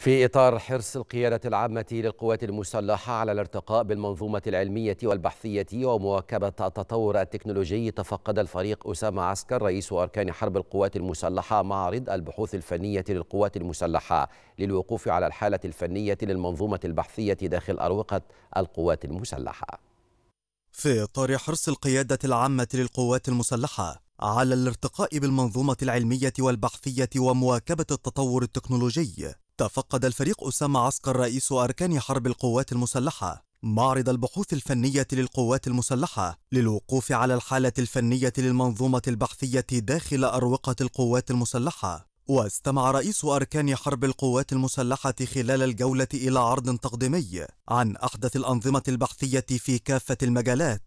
في إطار حرص القيادة العامة للقوات المسلحة على الارتقاء بالمنظومة العلمية والبحثية ومواكبة التطور التكنولوجي تفقد الفريق أسامة عسكر رئيس أركان حرب القوات المسلحة معرض البحوث الفنية للقوات المسلحة للوقوف على الحالة الفنية للمنظومة البحثية داخل أروقة القوات المسلحة في إطار حرص القيادة العامة للقوات المسلحة على الارتقاء بالمنظومة العلمية والبحثية ومواكبة التطور التكنولوجي تفقد الفريق أسامة عسكر رئيس أركان حرب القوات المسلحة معرض البحوث الفنية للقوات المسلحة للوقوف على الحالة الفنية للمنظومة البحثية داخل أروقة القوات المسلحة واستمع رئيس أركان حرب القوات المسلحة خلال الجولة إلى عرض تقديمي عن أحدث الأنظمة البحثية في كافة المجالات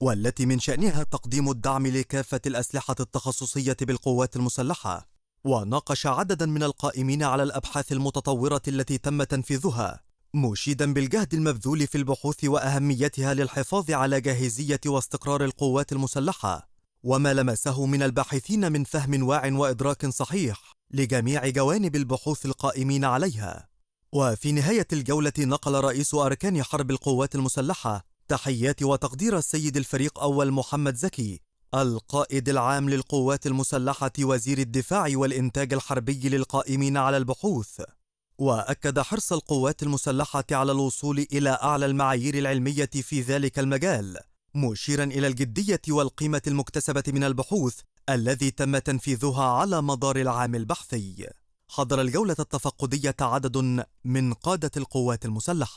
والتي من شأنها تقديم الدعم لكافة الأسلحة التخصصية بالقوات المسلحة وناقش عددا من القائمين على الأبحاث المتطورة التي تم تنفيذها مشيدا بالجهد المبذول في البحوث وأهميتها للحفاظ على جاهزية واستقرار القوات المسلحة وما لمسه من الباحثين من فهم واع وإدراك صحيح لجميع جوانب البحوث القائمين عليها وفي نهاية الجولة نقل رئيس أركان حرب القوات المسلحة تحيات وتقدير السيد الفريق أول محمد زكي القائد العام للقوات المسلحة وزير الدفاع والإنتاج الحربي للقائمين على البحوث وأكد حرص القوات المسلحة على الوصول إلى أعلى المعايير العلمية في ذلك المجال مشيرا إلى الجدية والقيمة المكتسبة من البحوث الذي تم تنفيذها على مدار العام البحثي حضر الجولة التفقدية عدد من قادة القوات المسلحة